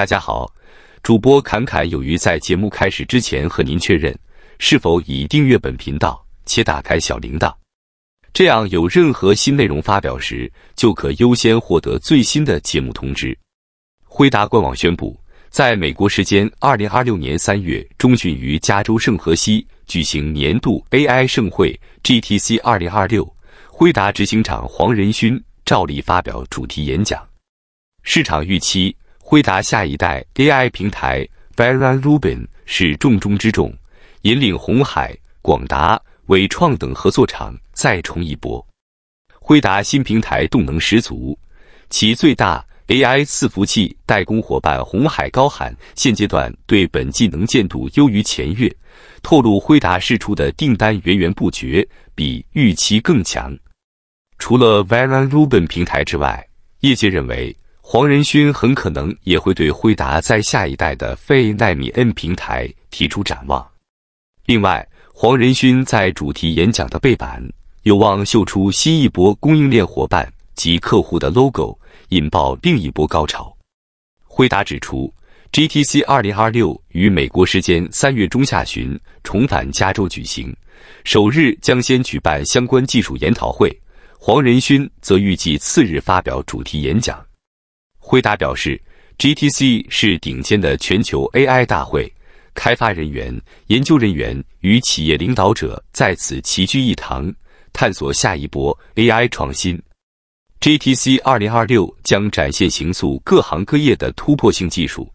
大家好，主播侃侃有余在节目开始之前和您确认，是否已订阅本频道且打开小铃铛？这样有任何新内容发表时，就可优先获得最新的节目通知。辉达官网宣布，在美国时间二零二六年三月中旬于加州圣荷西举行年度 AI 盛会 GTC 二零二六，辉达执行长黄仁勋照例发表主题演讲。市场预期。辉达下一代 AI 平台 Valan Rubin 是重中之重，引领红海、广达、伟创等合作厂再冲一波。辉达新平台动能十足，其最大 AI 伺服器代工伙伴红海高喊，现阶段对本技能见度优于前月，透露辉达试出的订单源源不绝，比预期更强。除了 Valan Rubin 平台之外，业界认为。黄仁勋很可能也会对辉达在下一代的费纳米恩平台提出展望。另外，黄仁勋在主题演讲的背板有望秀出新一波供应链伙伴及客户的 logo，引爆另一波高潮。辉达指出，GTC 2026于美国时间三月中下旬重返加州举行，首日将先举办相关技术研讨会，黄仁勋则预计次日发表主题演讲。回答表示，GTC 是顶尖的全球 AI 大会，开发人员、研究人员与企业领导者在此齐聚一堂，探索下一波 AI 创新。GTC 2026将展现行塑各行各业的突破性技术，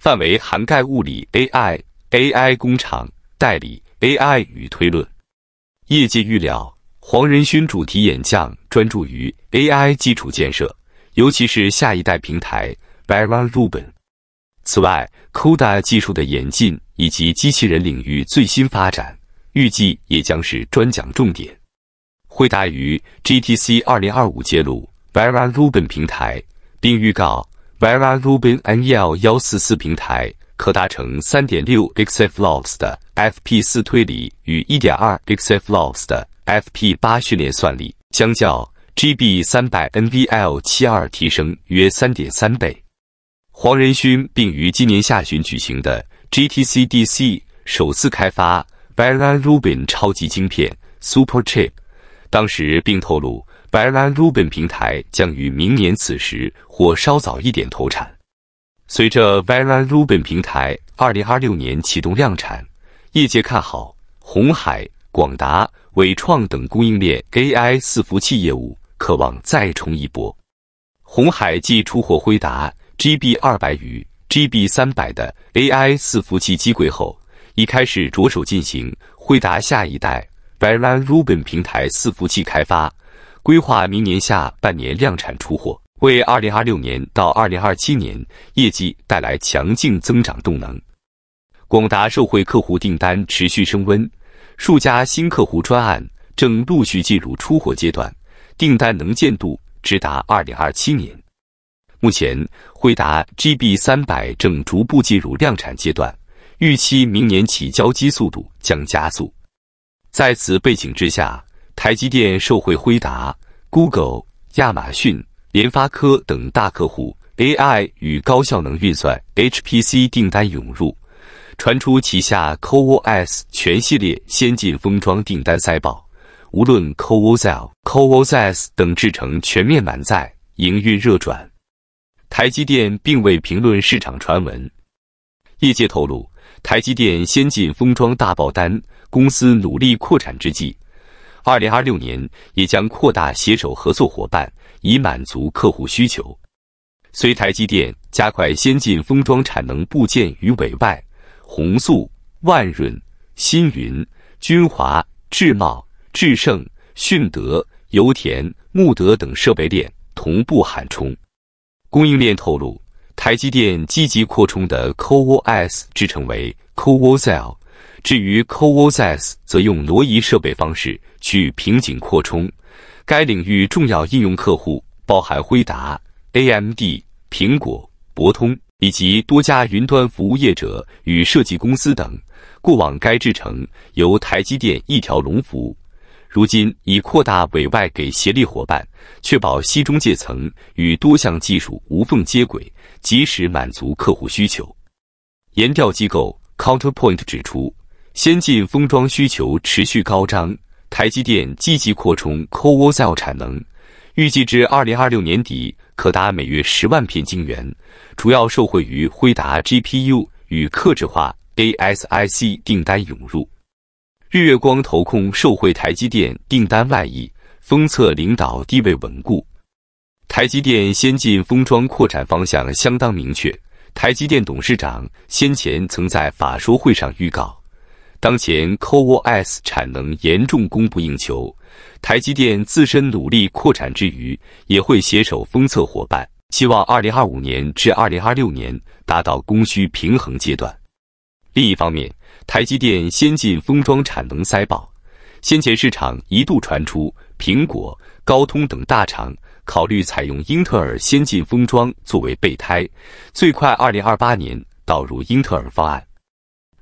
范围涵盖物理 AI、AI 工厂代理 AI 与推论。业界预料，黄仁勋主题演讲专注于 AI 基础建设。尤其是下一代平台 Vera Rubin。此外，CUDA 技术的演进以及机器人领域最新发展，预计也将是专讲重点。会答于 GTC 2025揭露 Vera Rubin 平台，并预告 Vera Rubin NEL 幺四四平台可达成三点六 x f l o p s 的 FP 四推理与一点二 x f l o p s 的 FP 八训练算力，相较。Gb 三百 nvl 七二提升约三点三倍，黄仁勋并于今年下旬举行的 gtcdc 首次开发 vera n rubin 超级晶片 super chip，当时并透露 vera n rubin 平台将于明年此时或稍早一点投产。随着 vera n rubin 平台二零二六年启动量产，业界看好红海、广达、伟创等供应链 ai 伺服器业务。渴望再冲一波，红海继出货辉达 GB 二百与 GB 三百的 AI 四服器机柜后，已开始着手进行辉达下一代 v a r a n Rubin 平台四服器开发，规划明年下半年量产出货，为二零二六年到二零二七年业绩带来强劲增长动能。广达受惠客户订单持续升温，数家新客户专案正陆续进入出货阶段。订单能见度直达二0二七年，目前辉达 GB300 正逐步进入量产阶段，预期明年起交机速度将加速。在此背景之下，台积电受惠辉达、Google、亚马逊、联发科等大客户 AI 与高效能运算 HPC 订单涌入，传出旗下 CoWoS 全系列先进封装订单塞爆。无论 CoWoS、CoWoS 等制成全面满载营运热转，台积电并未评论市场传闻。业界透露，台积电先进封装大爆单，公司努力扩产之际，二零二六年也将扩大携手合作伙伴，以满足客户需求。随台积电加快先进封装产能，部件与委外、宏素、万润、新云、君华、智茂。智胜、迅德、油田、穆德等设备链同步喊冲。供应链透露，台积电积极扩充的 CoWoS 制成为 CoWoL，至于 CoWoS 则用挪移设备方式去瓶颈扩充。该领域重要应用客户包含辉达、AMD、苹果、博通以及多家云端服务业者与设计公司等。过往该制程由台积电一条龙服务。如今已扩大委外给协力伙伴，确保西中介层与多项技术无缝接轨，及时满足客户需求。研调机构 Counterpoint 指出，先进封装需求持续高涨，台积电积极扩充 CoWoS l 产能，预计至2026年底可达每月十万片晶圆，主要受惠于辉达 GPU 与克制化 ASIC 订单涌入。日月光投控受惠台积电订单外溢，封测领导地位稳固。台积电先进封装扩产方向相当明确。台积电董事长先前曾在法说会上预告，当前 CoWoS 产能严重供不应求，台积电自身努力扩产之余，也会携手封测伙伴，希望二零二五年至二零二六年达到供需平衡阶段。另一方面，台积电先进封装产能塞爆。先前市场一度传出苹果、高通等大厂考虑采用英特尔先进封装作为备胎，最快二零二八年导入英特尔方案。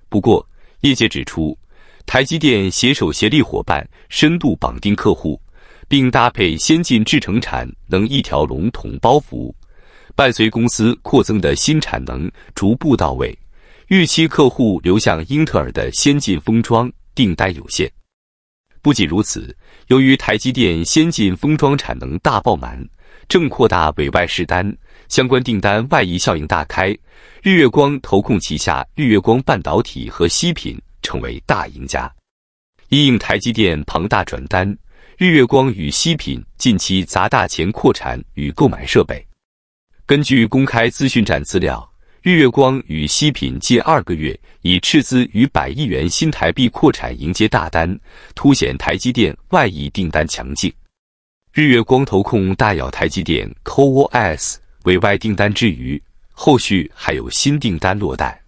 不过，业界指出，台积电携手协力伙伴，深度绑定客户，并搭配先进制程产能一条龙统包服务，伴随公司扩增的新产能逐步到位。预期客户流向英特尔的先进封装订单有限。不仅如此，由于台积电先进封装产能大爆满，正扩大委外试单，相关订单外溢效应大开。日月光投控旗下日月光半导体和西品成为大赢家，因应台积电庞大转单，日月光与西品近期砸大钱扩产与购买设备。根据公开资讯站资料。日月光与西品近二个月以斥资逾百亿元新台币扩产，迎接大单，凸显台积电外溢订单强劲。日月光投控大咬台积电 CoWoS 委外订单之余，后续还有新订单落袋。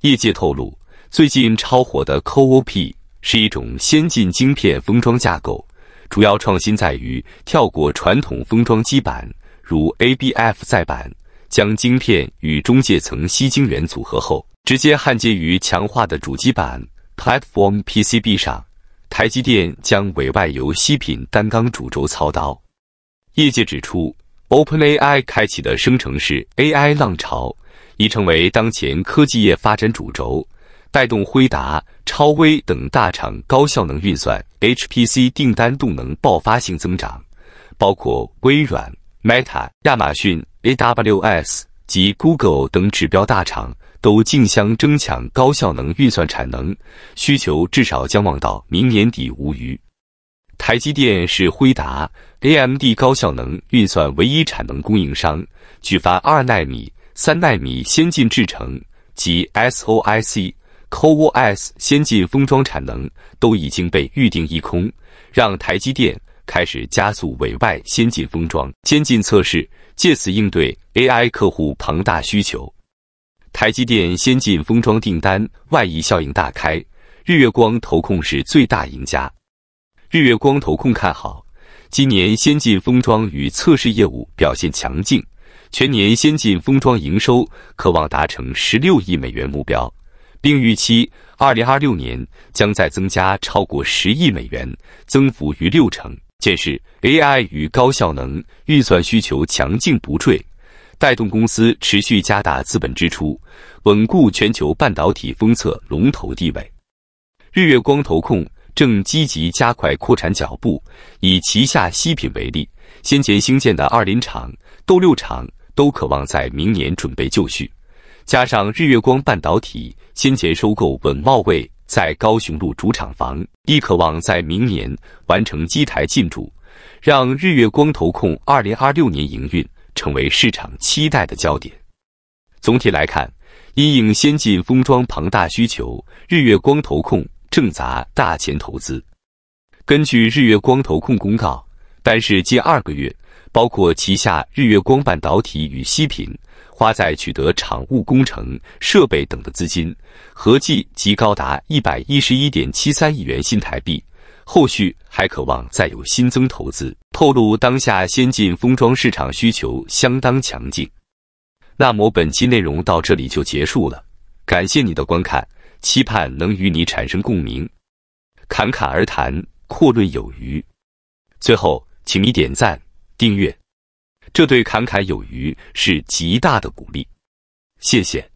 业界透露，最近超火的 CoWoP 是一种先进晶片封装架构，主要创新在于跳过传统封装基板，如 ABF 载板。将晶片与中介层吸晶圆组合后，直接焊接于强化的主机板 （platform PCB） 上。台积电将委外由西品单缸主轴操刀。业界指出，OpenAI 开启的生成式 AI 浪潮已成为当前科技业发展主轴，带动辉达、超威等大厂高效能运算 （HPC） 订单动能爆发性增长，包括微软、Meta、亚马逊。AWS 及 Google 等指标大厂都竞相争抢高效能运算产能，需求至少将望到明年底无余。台积电是辉达、AMD 高效能运算唯一产能供应商，举凡二纳米、三纳米先进制程及 SOIC、CoWoS 先进封装产能都已经被预定一空，让台积电。开始加速委外先进封装、先进测试，借此应对 AI 客户庞大需求。台积电先进封装订单外溢效应大开，日月光投控是最大赢家。日月光投控看好今年先进封装与测试业务表现强劲，全年先进封装营收可望达成16亿美元目标，并预期2026年将再增加超过10亿美元，增幅逾六成。届时，AI 与高效能运算需求强劲不坠，带动公司持续加大资本支出，稳固全球半导体封测龙头地位。日月光投控正积极加快扩产脚步，以旗下西品为例，先前兴建的二林厂、斗六厂都渴望在明年准备就绪。加上日月光半导体先前收购稳茂位。在高雄路主厂房，亦渴望在明年完成机台进驻，让日月光投控2026年营运成为市场期待的焦点。总体来看，因应先进封装庞大需求，日月光投控正砸大钱投资。根据日月光投控公告，单是近二个月。包括旗下日月光半导体与西品花在取得厂务工程设备等的资金，合计即高达一百一十一点七三亿元新台币。后续还渴望再有新增投资。透露当下先进封装市场需求相当强劲。那么本期内容到这里就结束了，感谢你的观看，期盼能与你产生共鸣。侃侃而谈，阔论有余。最后，请你点赞。订阅，这对侃侃有余是极大的鼓励，谢谢。